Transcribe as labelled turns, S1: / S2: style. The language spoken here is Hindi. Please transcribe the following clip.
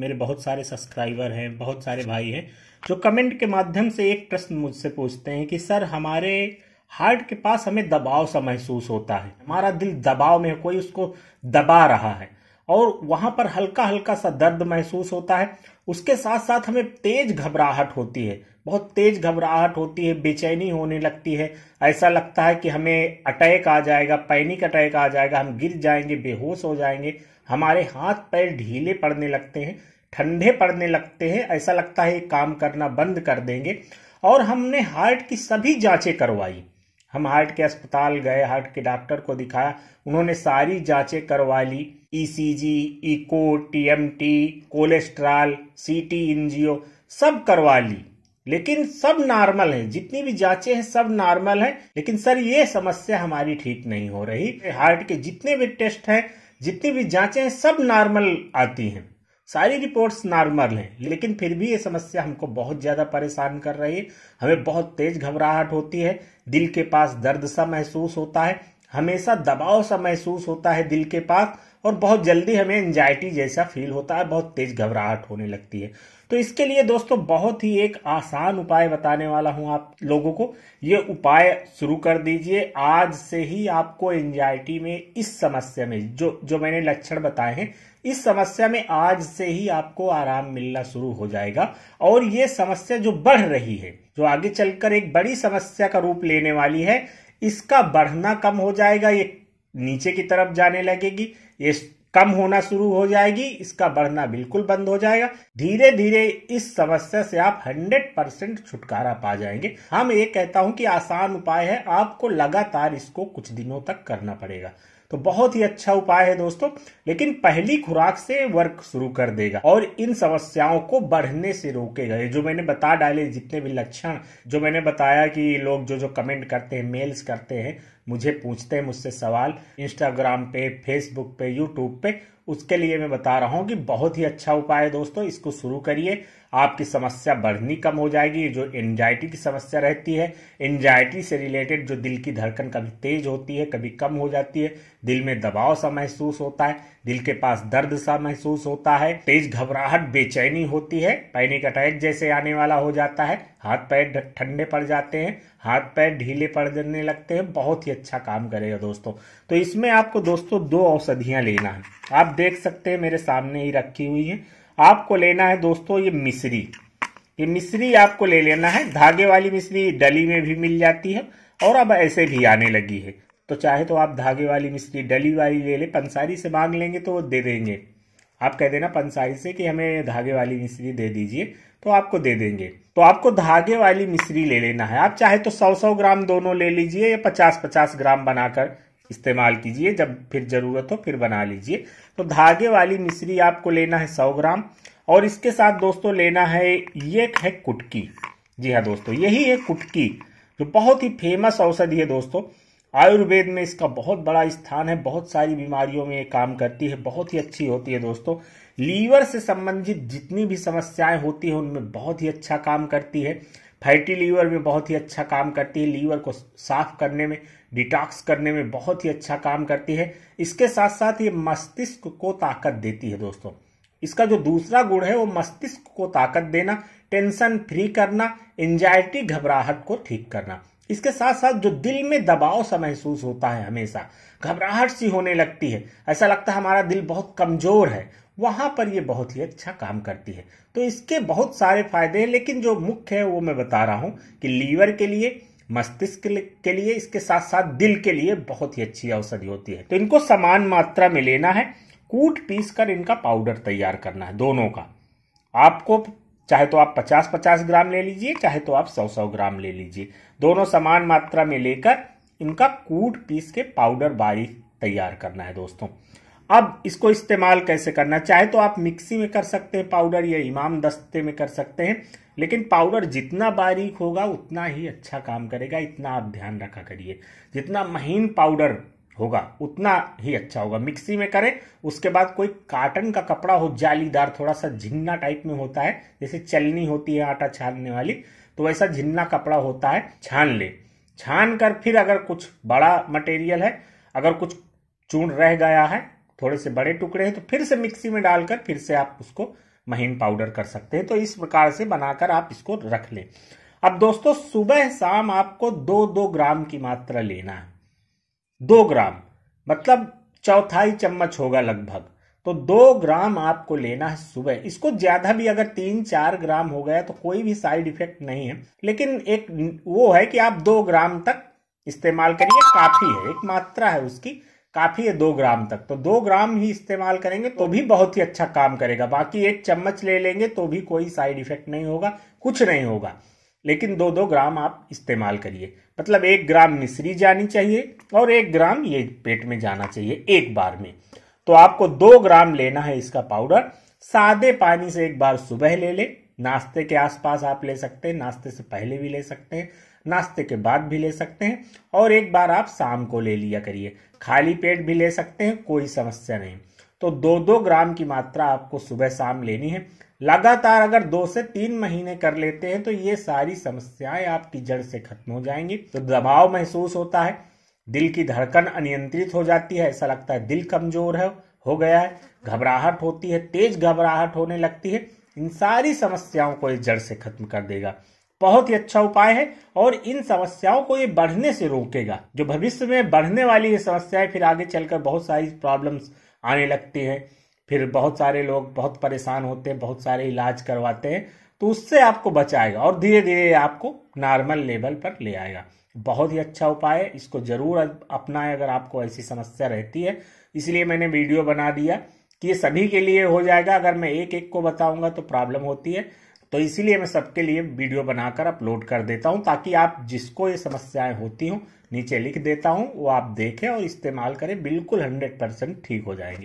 S1: मेरे बहुत सारे सब्सक्राइबर हैं बहुत सारे भाई हैं जो कमेंट के माध्यम से एक प्रश्न मुझसे पूछते हैं कि सर हमारे हार्ट के पास हमें दबाव सा महसूस होता है हमारा दिल दबाव में है कोई उसको दबा रहा है और वहां पर हल्का हल्का सा दर्द महसूस होता है उसके साथ साथ हमें तेज घबराहट होती है बहुत तेज घबराहट होती है बेचैनी होने लगती है ऐसा लगता है कि हमें अटैक आ जाएगा पैनिक अटैक आ जाएगा हम गिर जाएंगे बेहोश हो जाएंगे हमारे हाथ पैर ढीले पड़ने लगते हैं ठंडे पड़ने लगते हैं ऐसा लगता है काम करना बंद कर देंगे और हमने हार्ट की सभी जांचें करवाई हम हार्ट के अस्पताल गए हार्ट के डॉक्टर को दिखाया उन्होंने सारी जांचें करवा ली ECG echo TMT cholesterol CT angio सब करवा ली लेकिन सब नॉर्मल है जितनी भी जांचें हैं सब नॉर्मल है लेकिन सर ये समस्या हमारी ठीक नहीं हो रही हार्ट के जितने भी टेस्ट हैं जितनी भी जांचें हैं सब नॉर्मल आती हैं सारी रिपोर्ट्स नॉर्मल हैं लेकिन फिर भी ये समस्या हमको बहुत ज़्यादा परेशान कर रही है हमें बहुत तेज घबराहट होती है दिल के पास दर्द सा महसूस होता है हमेशा दबाव सा महसूस होता है दिल के पास और बहुत जल्दी हमें एंजाइटी जैसा फील होता है बहुत तेज घबराहट होने लगती है तो इसके लिए दोस्तों बहुत ही एक आसान उपाय बताने वाला हूं आप लोगों को ये उपाय शुरू कर दीजिए आज से ही आपको एंजाइटी में इस समस्या में जो जो मैंने लक्षण बताए हैं इस समस्या में आज से ही आपको आराम मिलना शुरू हो जाएगा और ये समस्या जो बढ़ रही है जो आगे चलकर एक बड़ी समस्या का रूप लेने वाली है इसका बढ़ना कम हो जाएगा ये नीचे की तरफ जाने लगेगी ये कम होना शुरू हो जाएगी इसका बढ़ना बिल्कुल बंद हो जाएगा धीरे धीरे इस समस्या से आप 100 परसेंट छुटकारा पा जाएंगे हम ये कहता हूं कि आसान उपाय है आपको लगातार इसको कुछ दिनों तक करना पड़ेगा तो बहुत ही अच्छा उपाय है दोस्तों लेकिन पहली खुराक से वर्क शुरू कर देगा और इन समस्याओं को बढ़ने से रोकेगा ये जो मैंने बता डाले जितने भी लक्षण जो मैंने बताया कि लोग जो जो कमेंट करते हैं मेल्स करते हैं मुझे पूछते हैं मुझसे सवाल इंस्टाग्राम पे फेसबुक पे यूट्यूब पे उसके लिए मैं बता रहा हूँ कि बहुत ही अच्छा उपाय है दोस्तों इसको शुरू करिए आपकी समस्या बढ़नी कम हो जाएगी जो एनजाइटी की समस्या रहती है एनजाइटी से रिलेटेड जो दिल की धड़कन कभी तेज होती है कभी कम हो जाती है दिल में दबाव सा महसूस होता है दिल के पास दर्द सा महसूस होता है तेज घबराहट बेचैनी होती है पैनिक अटैक जैसे आने वाला हो जाता है हाथ पैर ठंडे पड़ जाते हैं हाथ पैर ढीले पड़ने लगते हैं बहुत ही अच्छा काम करेगा दोस्तों तो इसमें आपको दोस्तों दो औषधियां लेना है आप देख सकते हैं मेरे सामने ही रखी हुई है आपको लेना है दोस्तों ये मिश्री ये मिश्री आपको ले लेना है धागे वाली मिश्री डली में भी मिल जाती है और अब ऐसे भी आने लगी है तो चाहे तो आप धागे वाली मिश्री डली वाली ले लें पंसारी से मांग लेंगे तो वो दे देंगे आप कह देना पंसारी से कि हमें धागे वाली मिश्री दे दीजिए तो आपको दे देंगे तो आपको धागे वाली मिश्री ले लेना है आप चाहे तो सौ सौ ग्राम दोनों ले लीजिए या पचास पचास ग्राम बनाकर इस्तेमाल कीजिए जब फिर ज़रूरत हो फिर बना लीजिए तो धागे वाली मिश्री आपको लेना है सौ ग्राम और इसके साथ दोस्तों लेना है ये है कुटकी जी हाँ दोस्तों यही है कुटकी जो बहुत ही फेमस औषधि है दोस्तों आयुर्वेद में इसका बहुत बड़ा स्थान है बहुत सारी बीमारियों में ये काम करती है बहुत ही अच्छी होती है दोस्तों लीवर से संबंधित जितनी भी समस्याएं होती हैं उनमें बहुत ही अच्छा काम करती है फैटी लीवर में बहुत ही अच्छा काम करती है लीवर को साफ करने में डिटॉक्स करने में बहुत ही अच्छा काम करती है इसके साथ साथ ये मस्तिष्क को ताकत देती है दोस्तों इसका जो दूसरा गुण है वो मस्तिष्क को ताकत देना टेंशन फ्री करना एंजाइटी घबराहट को ठीक करना इसके साथ साथ जो दिल में दबाव सा महसूस होता है हमेशा घबराहट सी होने लगती है ऐसा लगता है हमारा दिल बहुत कमजोर है वहां पर ये बहुत ही अच्छा काम करती है तो इसके बहुत सारे फायदे हैं लेकिन जो मुख्य है वो मैं बता रहा हूं कि लीवर के लिए मस्तिष्क के लिए इसके साथ साथ दिल के लिए बहुत ही अच्छी औषधि होती है तो इनको समान मात्रा में लेना है कूट पीस कर इनका पाउडर तैयार करना है दोनों का आपको चाहे तो आप 50-50 ग्राम ले लीजिए चाहे तो आप 100-100 ग्राम ले लीजिए दोनों समान मात्रा में लेकर इनका कूट पीस के पाउडर बारीक तैयार करना है दोस्तों अब इसको इस्तेमाल कैसे करना चाहे तो आप मिक्सी में कर सकते हैं पाउडर या इमाम दस्ते में कर सकते हैं लेकिन पाउडर जितना बारीक होगा उतना ही अच्छा काम करेगा इतना आप ध्यान रखा करिए जितना महीन पाउडर होगा उतना ही अच्छा होगा मिक्सी में करें उसके बाद कोई काटन का कपड़ा हो जालीदार थोड़ा सा झिन्ना टाइप में होता है जैसे चलनी होती है आटा छानने वाली तो वैसा झिन्ना कपड़ा होता है छान ले छान कर फिर अगर कुछ बड़ा मटेरियल है अगर कुछ चून रह गया है थोड़े से बड़े टुकड़े हैं तो फिर से मिक्सी में डालकर फिर से आप उसको महीन पाउडर कर सकते हैं तो इस प्रकार से बनाकर आप इसको रख लें अब दोस्तों सुबह शाम आपको दो दो ग्राम की मात्रा लेना है दो ग्राम मतलब चौथाई चम्मच होगा लगभग तो दो ग्राम आपको लेना है सुबह इसको ज्यादा भी अगर तीन चार ग्राम हो गया तो कोई भी साइड इफेक्ट नहीं है लेकिन एक वो है कि आप दो ग्राम तक इस्तेमाल करिए काफी है एक मात्रा है उसकी काफी है दो ग्राम तक तो दो ग्राम ही इस्तेमाल करेंगे तो भी बहुत ही अच्छा काम करेगा बाकी एक चम्मच ले लेंगे तो भी कोई साइड इफेक्ट नहीं होगा कुछ नहीं होगा लेकिन दो दो ग्राम आप इस्तेमाल करिए मतलब एक ग्राम मिश्री जानी चाहिए और एक ग्राम ये पेट में जाना चाहिए एक बार में तो आपको दो ग्राम लेना है इसका पाउडर सादे पानी से एक बार सुबह ले लें नाश्ते के आसपास आप ले सकते हैं नाश्ते से पहले भी ले सकते हैं नाश्ते के बाद भी ले सकते हैं और एक बार आप शाम को ले लिया करिए खाली पेट भी ले सकते हैं कोई समस्या नहीं तो दो दो ग्राम की मात्रा आपको सुबह शाम लेनी है लगातार अगर दो से तीन महीने कर लेते हैं तो ये सारी समस्याएं आपकी जड़ से खत्म हो जाएंगी तो दबाव महसूस होता है दिल की धड़कन अनियंत्रित हो जाती है ऐसा लगता है दिल कमजोर है हो गया है घबराहट होती है तेज घबराहट होने लगती है इन सारी समस्याओं को ये जड़ से खत्म कर देगा बहुत ही अच्छा उपाय है और इन समस्याओं को ये बढ़ने से रोकेगा जो भविष्य में बढ़ने वाली ये समस्याएं फिर आगे चलकर बहुत सारी प्रॉब्लम्स आने लगती है फिर बहुत सारे लोग बहुत परेशान होते हैं बहुत सारे इलाज करवाते हैं तो उससे आपको बचाएगा और धीरे धीरे आपको नॉर्मल लेवल पर ले आएगा बहुत ही अच्छा उपाय है इसको जरूर अपनाएं अगर आपको ऐसी समस्या रहती है इसलिए मैंने वीडियो बना दिया कि ये सभी के लिए हो जाएगा अगर मैं एक एक को बताऊंगा तो प्रॉब्लम होती है तो इसीलिए मैं सबके लिए वीडियो बनाकर अपलोड कर देता हूं ताकि आप जिसको ये समस्याएं होती हूं नीचे लिख देता हूं वो आप देखें और इस्तेमाल करें बिल्कुल हंड्रेड परसेंट ठीक हो जाएंगे